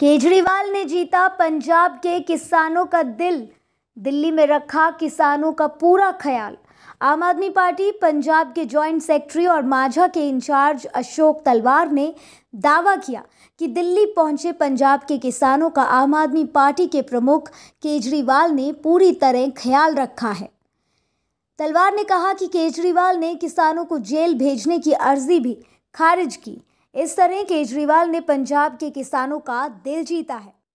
केजरीवाल ने जीता पंजाब के किसानों का दिल दिल्ली में रखा किसानों का पूरा ख्याल आम आदमी पार्टी पंजाब के जॉइंट सेक्रेटरी और माझा के इंचार्ज अशोक तलवार ने दावा किया कि दिल्ली पहुंचे पंजाब के किसानों का आम आदमी पार्टी के प्रमुख केजरीवाल ने पूरी तरह ख्याल रखा है तलवार ने कहा कि केजरीवाल ने किसानों को जेल भेजने की अर्जी भी खारिज की इस तरह केजरीवाल ने पंजाब के किसानों का दिल जीता है